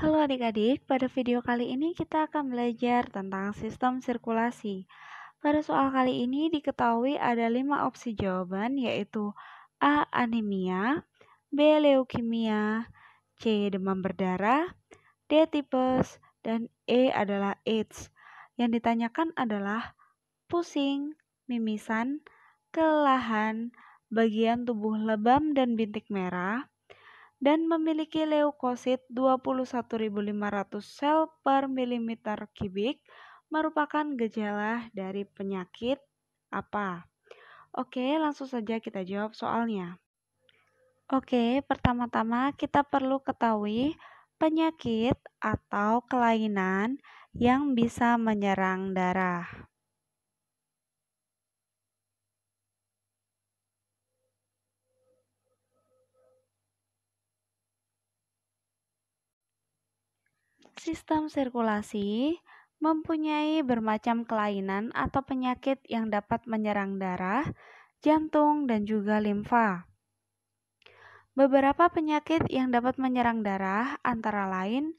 Halo adik-adik, pada video kali ini kita akan belajar tentang sistem sirkulasi. Pada soal kali ini diketahui ada 5 opsi jawaban yaitu A. Anemia B. Leukemia C. Demam berdarah D. Tipes dan E adalah AIDS. Yang ditanyakan adalah pusing, mimisan, kelelahan, bagian tubuh lebam dan bintik merah, dan memiliki leukosit 21.500 sel per milimeter kubik merupakan gejala dari penyakit apa? Oke, langsung saja kita jawab soalnya. Oke, pertama-tama kita perlu ketahui penyakit atau kelainan yang bisa menyerang darah. Sistem sirkulasi mempunyai bermacam kelainan atau penyakit yang dapat menyerang darah, jantung, dan juga limfa. Beberapa penyakit yang dapat menyerang darah antara lain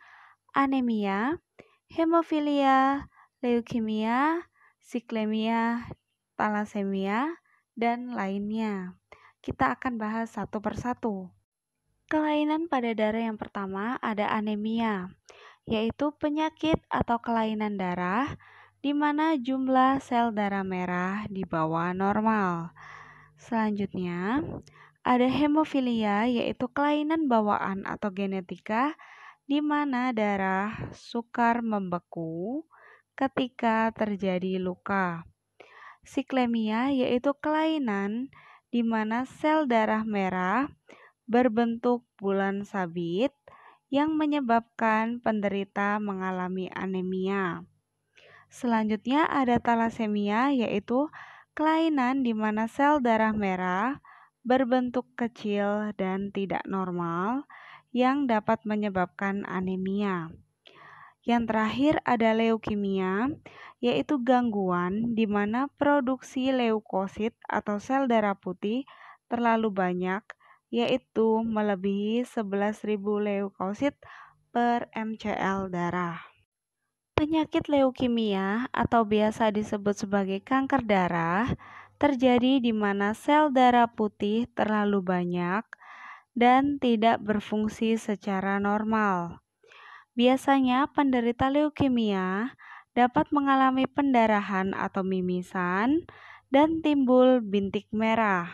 anemia, hemofilia, leukemia, siklemia, talasemia, dan lainnya. Kita akan bahas satu persatu. Kelainan pada darah yang pertama ada anemia yaitu penyakit atau kelainan darah, di mana jumlah sel darah merah di bawah normal. Selanjutnya, ada hemofilia, yaitu kelainan bawaan atau genetika, di mana darah sukar membeku ketika terjadi luka. Siklemia, yaitu kelainan di mana sel darah merah berbentuk bulan sabit yang menyebabkan penderita mengalami anemia. Selanjutnya ada talasemia yaitu kelainan di mana sel darah merah berbentuk kecil dan tidak normal yang dapat menyebabkan anemia. Yang terakhir ada leukemia, yaitu gangguan di mana produksi leukosit atau sel darah putih terlalu banyak yaitu melebihi 11.000 leukosit per mcl darah. Penyakit leukemia atau biasa disebut sebagai kanker darah terjadi di mana sel darah putih terlalu banyak dan tidak berfungsi secara normal. Biasanya penderita leukemia dapat mengalami pendarahan atau mimisan dan timbul bintik merah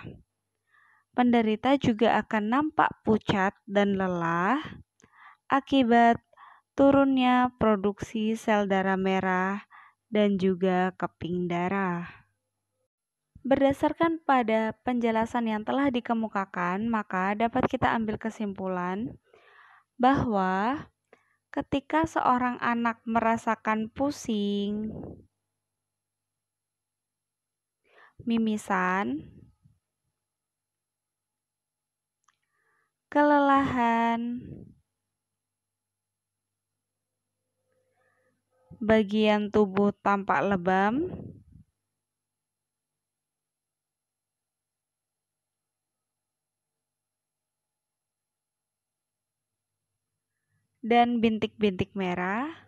penderita juga akan nampak pucat dan lelah akibat turunnya produksi sel darah merah dan juga keping darah. Berdasarkan pada penjelasan yang telah dikemukakan, maka dapat kita ambil kesimpulan bahwa ketika seorang anak merasakan pusing, mimisan, kelelahan, bagian tubuh tampak lebam, dan bintik-bintik merah.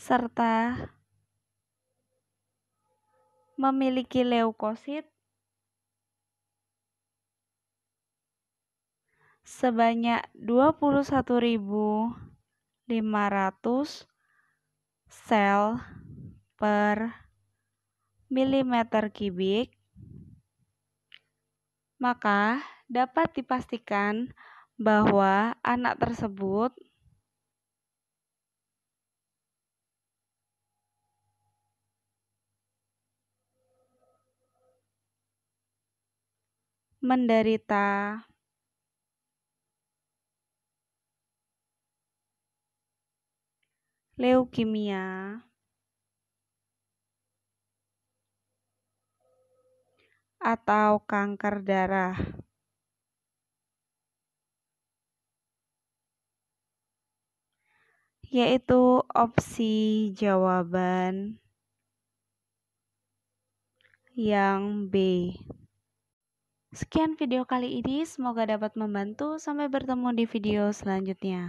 serta memiliki leukosit sebanyak 21.500 sel per milimeter kubik, maka dapat dipastikan bahwa anak tersebut menderita leukemia atau kanker darah. yaitu opsi jawaban yang B. Sekian video kali ini, semoga dapat membantu. Sampai bertemu di video selanjutnya.